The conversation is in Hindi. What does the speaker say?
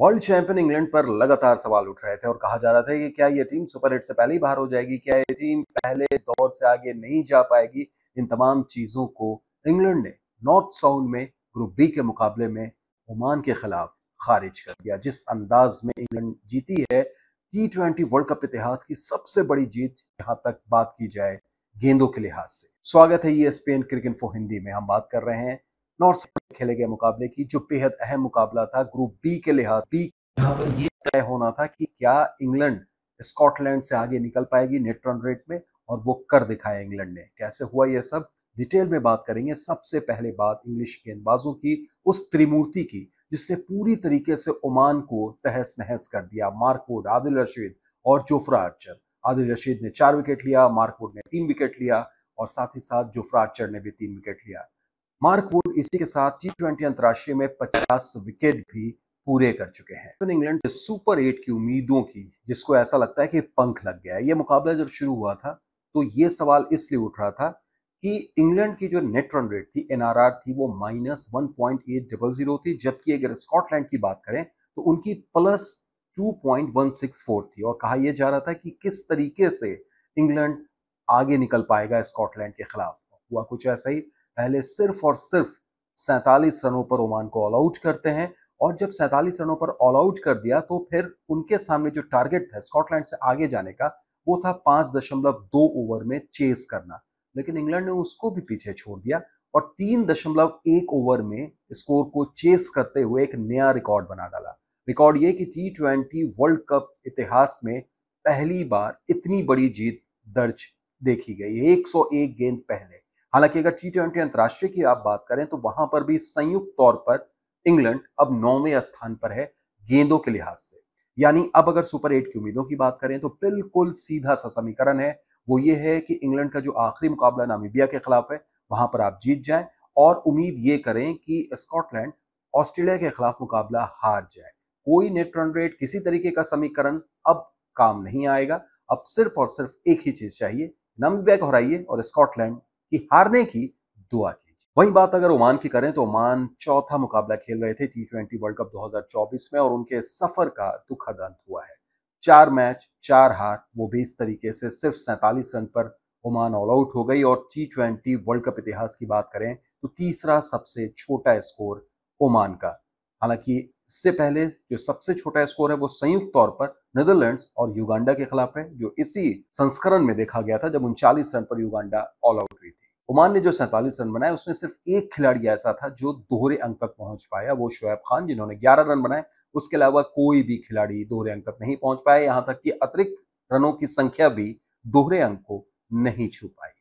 वर्ल्ड चैंपियन इंग्लैंड पर लगातार सवाल उठ रहे थे और कहा जा रहा था कि क्या ये टीम सुपर एट से पहले ही बाहर हो जाएगी क्या ये टीम पहले दौर से आगे नहीं जा पाएगी इन तमाम चीज़ों को इंग्लैंड ने नॉर्थ साउंड में ग्रुप बी के मुकाबले में ओमान के खिलाफ खारिज कर दिया जिस अंदाज में इंग्लैंड जीती है टी ट्वेंटी वर्ल्ड कप इतिहास की सबसे बड़ी जीत यहाँ तक बात की जाए गेंदों के लिहाज से स्वागत है ये स्पेन क्रिकेट फॉर हिंदी में हम बात कर रहे हैं नॉर्थ खेले गए मुकाबले की जो बेहद अहम मुकाबला था ग्रुप बी के लिहाज बी यहाँ पर यह तय होना था कि क्या इंग्लैंड स्कॉटलैंड से आगे निकल पाएगी नेट रन रेट में और वो कर दिखाया इंग्लैंड ने कैसे हुआ यह सब डिटेल में बात करेंगे सबसे पहले बात इंग्लिश गेंदबाजों की उस त्रिमूर्ति की जिसने पूरी तरीके से ओमान को तहस नहस कर दिया मार्कवुड आदिल रशीद और जोफ्रा आर्चर आदिल रशीद ने चार विकेट लिया मार्कवुड ने तीन विकेट लिया और साथ ही साथ जोफ्रा आर्चर ने भी तीन विकेट लिया मार्क वुड इसी के साथ टी ट्वेंटी अंतर्राष्ट्रीय में 50 विकेट भी पूरे कर चुके हैं इंग्लैंड के सुपर एट की उम्मीदों की जिसको ऐसा लगता है कि पंख लग गया है ये मुकाबला जब शुरू हुआ था तो ये सवाल इसलिए उठ रहा था कि इंग्लैंड की जो नेट रन रेट थी एनआरआर थी वो minus one point eight double zero थी जबकि अगर स्कॉटलैंड की बात करें तो उनकी plus two point one six four थी और कहा यह जा रहा था कि किस तरीके से इंग्लैंड आगे निकल पाएगा स्कॉटलैंड के खिलाफ हुआ कुछ ऐसा ही पहले सिर्फ और सिर्फ सैंतालीस रनों पर ओमान को ऑल आउट करते हैं और जब सैंतालीस रनों पर ऑल आउट कर दिया तो फिर उनके सामने जो टारगेट था स्कॉटलैंड से आगे जाने का वो था पांच दशमलव दो ओवर में चेस करना लेकिन इंग्लैंड ने उसको भी पीछे छोड़ दिया और तीन दशमलव एक ओवर में स्कोर को चेस करते हुए एक नया रिकॉर्ड बना डाला रिकॉर्ड ये कि टी ट्वेंटी वर्ल्ड कप इतिहास में पहली बार इतनी बड़ी जीत दर्ज देखी गई 101 गेंद पहले हालांकि अगर टी ट्वेंटी अंतर्राष्ट्रीय की आप बात करें तो वहां पर भी संयुक्त तौर पर इंग्लैंड अब नौवें स्थान पर है गेंदों के लिहाज से यानी अब अगर सुपर एट की उम्मीदों की बात करें तो बिल्कुल सीधा सा समीकरण है वो ये है कि इंग्लैंड का जो आखिरी मुकाबला नामीबिया के खिलाफ है वहां पर आप जीत जाए और उम्मीद ये करें कि स्कॉटलैंड ऑस्ट्रेलिया के खिलाफ मुकाबला हार जाए कोई नेट रन रेट किसी तरीके का समीकरण अब काम नहीं आएगा अब सिर्फ और सिर्फ एक ही चीज चाहिए नामीबिया को हराइए और स्कॉटलैंड कि हारने की दुआ की वही बात अगर ओमान की करें तो ओमान चौथा मुकाबला खेल रहे थे टी ट्वेंटी वर्ल्ड कप 2024 में और उनके सफर का दुखद अंत हुआ है चार मैच चार हार वो भी इस तरीके से सिर्फ सैंतालीस रन पर ओमान ऑल आउट हो गई और टी ट्वेंटी वर्ल्ड कप इतिहास की बात करें तो तीसरा सबसे छोटा स्कोर ओमान का हालांकि इससे पहले जो सबसे छोटा स्कोर है वो संयुक्त तौर पर नीदरलैंड्स और युगांडा के खिलाफ है जो इसी संस्करण में देखा गया था जब उनचालीस रन पर युगांडा ऑल आउट हुई थी ओमान ने जो सैंतालीस रन बनाए उसमें सिर्फ एक खिलाड़ी ऐसा था जो दोहरे अंक तक पहुंच पाया वो शोएब खान जिन्होंने ग्यारह रन बनाए उसके अलावा कोई भी खिलाड़ी दोहरे अंक तक नहीं पहुंच पाया यहां तक कि अतिरिक्त रनों की संख्या भी दोहरे अंक को नहीं छू पाई